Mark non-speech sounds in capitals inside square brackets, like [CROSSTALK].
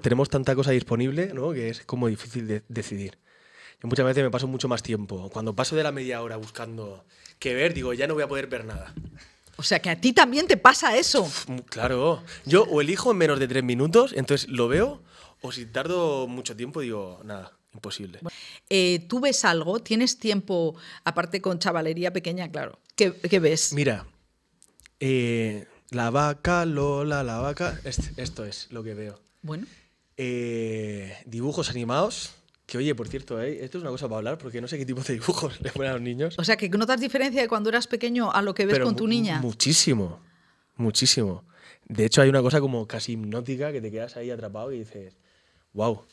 tenemos tanta cosa disponible ¿no? que es como difícil de decidir. Yo muchas veces me paso mucho más tiempo. Cuando paso de la media hora buscando qué ver, digo, ya no voy a poder ver nada. O sea que a ti también te pasa eso. Claro. Yo o elijo en menos de tres minutos, entonces lo veo, o si tardo mucho tiempo, digo, nada. Imposible. Eh, ¿Tú ves algo? ¿Tienes tiempo, aparte con chavalería pequeña, claro? ¿Qué, ves? Mira, eh, la vaca, Lola, la vaca, esto es lo que veo. Bueno. Eh, dibujos animados. Que oye, por cierto, eh, esto es una cosa para hablar porque no sé qué tipo de dibujos [LAUGHS] le ponen a los niños. O sea, que notas diferencia de cuando eras pequeño a lo que ves con tu niña. Muchísimo, muchísimo. De hecho, hay una cosa como casi hipnótica que te quedas ahí atrapado y dices, wow,